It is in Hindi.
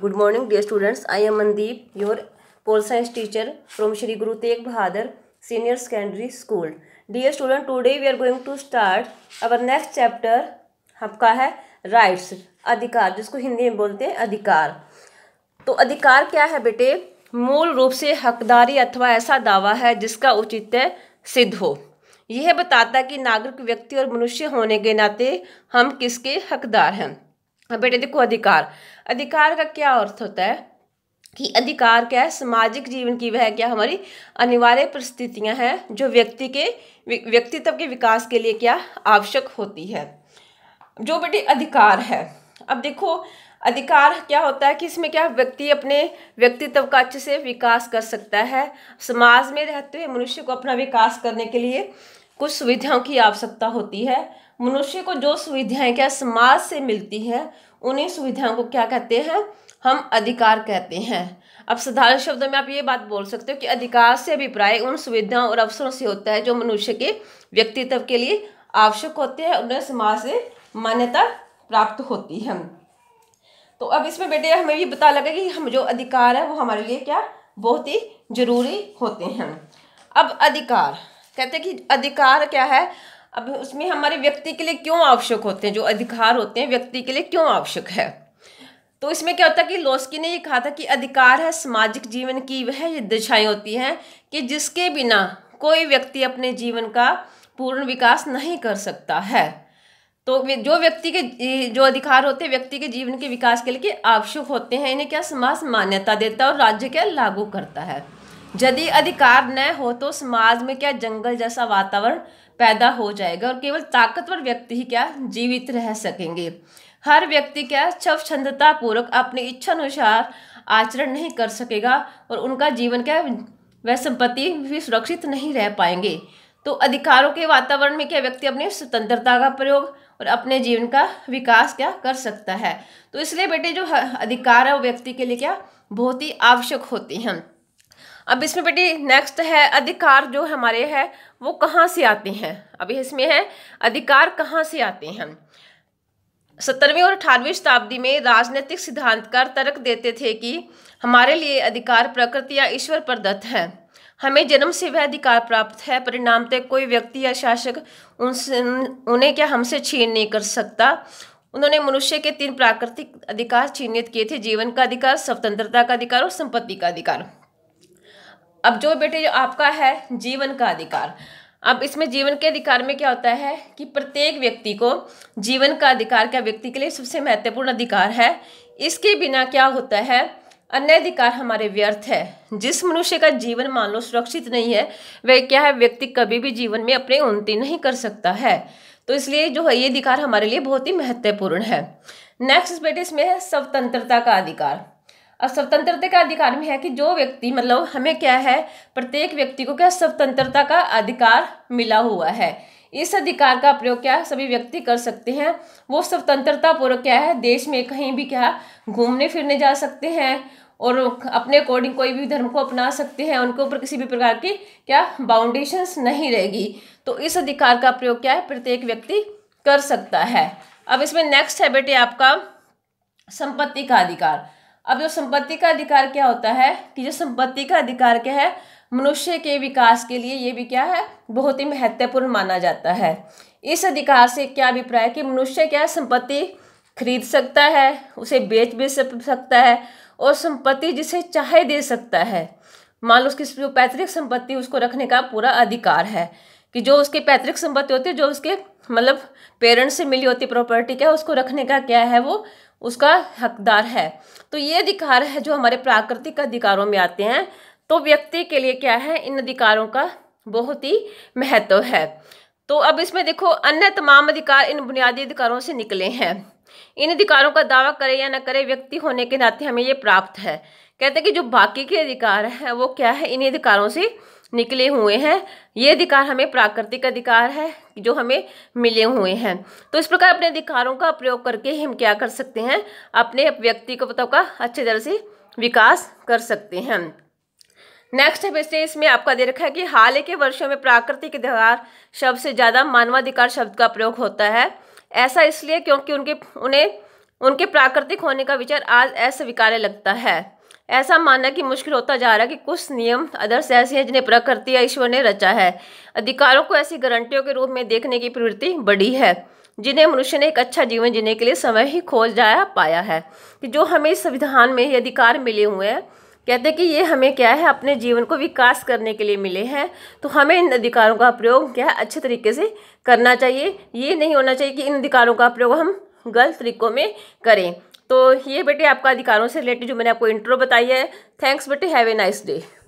good morning dear students I am Mandeep your pol science teacher from Shri Guru Tegh Bahadur senior secondary school dear student today we are going to start our next chapter आपका है राइट्स अधिकार जिसको हिंदी में बोलते हैं अधिकार तो अधिकार क्या है बेटे मूल रूप से हकदारी अथवा ऐसा दावा है जिसका उचित्य सिद्ध हो यह बताता कि नागरिक व्यक्ति और मनुष्य होने के नाते हम किसके हकदार हैं बेटे देखो अधिकार अधिकार का क्या अर्थ होता है कि अधिकार क्या है सामाजिक जीवन की वह क्या हमारी अनिवार्य परिस्थितियां हैं जो व्यक्ति के व्यक्तित्व के विकास के लिए क्या आवश्यक होती है जो बेटे अधिकार है अब देखो अधिकार क्या होता है कि इसमें क्या व्यक्ति अपने व्यक्तित्व का अच्छे से विकास कर सकता है समाज में रहते हुए मनुष्य को अपना विकास करने के लिए कुछ सुविधाओं की आवश्यकता होती है मनुष्य को जो सुविधाएं क्या समाज से मिलती है उन्हीं सुविधाओं को क्या कहते हैं हम अधिकार कहते हैं अब साधारण शब्दों में आप ये बात बोल सकते हो कि अधिकार से अभिप्राय उन सुविधाओं और अवसरों से होता है जो मनुष्य के व्यक्तित्व के लिए आवश्यक होते हैं उन्हें समाज से मान्यता प्राप्त होती है तो अब इसमें बेटे हमें ये बता लगा कि हम जो अधिकार है वो हमारे लिए क्या बहुत ही जरूरी होते हैं अब अधिकार कहते हैं कि अधिकार क्या है अब उसमें हमारे व्यक्ति के लिए क्यों आवश्यक होते हैं जो अधिकार होते हैं व्यक्ति के लिए क्यों आवश्यक है तो इसमें क्या होता है कि लोस्की ने ये कहा था कि अधिकार है सामाजिक जीवन की वह दिशाएं होती हैं कि जिसके बिना कोई व्यक्ति अपने जीवन का पूर्ण विकास नहीं कर सकता है तो जो व्यक्ति के जो अधिकार होते हैं व्यक्ति के जीवन के विकास के लिए आवश्यक होते हैं इन्हें क्या समाज मान्यता देता है और राज्य क्या लागू करता है यदि अधिकार न हो तो समाज में क्या जंगल जैसा वातावरण पैदा हो जाएगा और केवल ताकतवर व्यक्ति ही क्या जीवित रह सकेंगे हर व्यक्ति क्या स्वच्छंदता पूर्वक अपनी इच्छा अनुसार आचरण नहीं कर सकेगा और उनका जीवन क्या वह संपत्ति भी सुरक्षित नहीं रह पाएंगे तो अधिकारों के वातावरण में क्या व्यक्ति अपनी स्वतंत्रता का प्रयोग और अपने जीवन का विकास क्या कर सकता है तो इसलिए बेटे जो अधिकार है वो व्यक्ति के लिए क्या बहुत ही आवश्यक होते हैं अब इसमें बेटी नेक्स्ट है अधिकार जो हमारे है वो कहाँ से आते हैं अभी इसमें है अधिकार कहाँ से आते हैं सत्तरवीं और अठारहवीं शताब्दी में राजनीतिक सिद्धांतकार तर्क देते थे कि हमारे लिए अधिकार प्रकृति या ईश्वर पर दत्त हैं हमें जन्म से वह अधिकार प्राप्त है परिणाम तक कोई व्यक्ति या शासक उनसे उन्हें क्या हमसे छीन नहीं कर सकता उन्होंने मनुष्य के तीन प्राकृतिक अधिकार चिन्हित किए थे जीवन का अधिकार स्वतंत्रता का अधिकार और संपत्ति का अधिकार अब जो बेटे जो आपका है जीवन का अधिकार अब इसमें जीवन के अधिकार में क्या होता है कि प्रत्येक व्यक्ति को जीवन का अधिकार क्या व्यक्ति के लिए सबसे महत्वपूर्ण अधिकार है इसके बिना क्या होता है अन्य अधिकार हमारे व्यर्थ है जिस मनुष्य का जीवन मान लो सुरक्षित नहीं है वह क्या है व्यक्ति कभी भी जीवन में अपनी उन्नति नहीं कर सकता है तो इसलिए जो है ये अधिकार हमारे लिए बहुत ही महत्वपूर्ण है नेक्स्ट बेटे इसमें है स्वतंत्रता का अधिकार स्वतंत्रता का अधिकार में है कि जो व्यक्ति मतलब हमें क्या है प्रत्येक व्यक्ति को क्या स्वतंत्रता का अधिकार मिला हुआ है इस अधिकार का प्रयोग क्या सभी व्यक्ति कर सकते हैं वो स्वतंत्रता पूर्वक क्या है देश में कहीं भी क्या घूमने फिरने जा सकते हैं और अपने अकॉर्डिंग कोई भी धर्म को अपना सकते हैं उनके ऊपर किसी भी प्रकार की क्या बाउंडेशंस नहीं रहेगी तो इस अधिकार का प्रयोग क्या है प्रत्येक व्यक्ति कर सकता है अब इसमें नेक्स्ट है बेटे आपका संपत्ति का अधिकार अब जो संपत्ति का अधिकार क्या होता है कि जो संपत्ति का अधिकार क्या है मनुष्य के विकास के लिए ये भी क्या है बहुत ही महत्वपूर्ण माना जाता है इस अधिकार से क्या अभिप्राय कि मनुष्य क्या संपत्ति खरीद सकता है उसे बेच भी सकता है और संपत्ति जिसे चाहे दे सकता है मान लो उसकी जो पैतृक संपत्ति उसको रखने का पूरा अधिकार है कि जो उसके पैतृक संपत्ति होती है जो उसके मतलब पेरेंट्स से मिली होती प्रॉपर्टी क्या उसको रखने का क्या है वो उसका हकदार है तो ये अधिकार है जो हमारे प्राकृतिक अधिकारों में आते हैं तो व्यक्ति के लिए क्या है इन अधिकारों का बहुत ही महत्व है तो अब इसमें देखो अन्य तमाम अधिकार इन बुनियादी अधिकारों से निकले हैं इन अधिकारों का दावा करे या न करे व्यक्ति होने के नाते हमें ये प्राप्त है कहते हैं कि जो बाकी के अधिकार हैं वो क्या है इन अधिकारों से निकले हुए हैं ये अधिकार हमें प्राकृतिक अधिकार है जो हमें मिले हुए हैं तो इस प्रकार अपने अधिकारों का प्रयोग करके हम क्या कर सकते हैं अपने व्यक्ति को मतलब का अच्छी तरह से विकास कर सकते हैं नेक्स्ट है बेस्ट इसमें आपका दे रखा है कि हाल के वर्षों में प्राकृतिक अधिकार शब्द से ज़्यादा मानवाधिकार शब्द का प्रयोग होता है ऐसा इसलिए क्योंकि उनके उन्हें उनके प्राकृतिक होने का विचार आज अस्वीकार्य लगता है ऐसा मानना कि मुश्किल होता जा रहा है कि कुछ नियम आदर्श ऐसे हैं जिन्हें प्रकृति या ईश्वर ने रचा है अधिकारों को ऐसी गारंटियों के रूप में देखने की प्रवृत्ति बढ़ी है जिन्हें मनुष्य ने एक अच्छा जीवन जीने के लिए समय ही खोज जाया पाया है कि जो हमें इस संविधान में ये अधिकार मिले हुए हैं कहते हैं कि ये हमें क्या है अपने जीवन को विकास करने के लिए मिले हैं तो हमें इन अधिकारों का प्रयोग क्या है अच्छे तरीके से करना चाहिए ये नहीं होना चाहिए कि इन अधिकारों का प्रयोग हम गलत तरीक़ों में करें तो ये बेटे आपका अधिकारों से रिलेटेड जो मैंने आपको इंट्रो बताई है थैंक्स बेटे हैव ए नाइस डे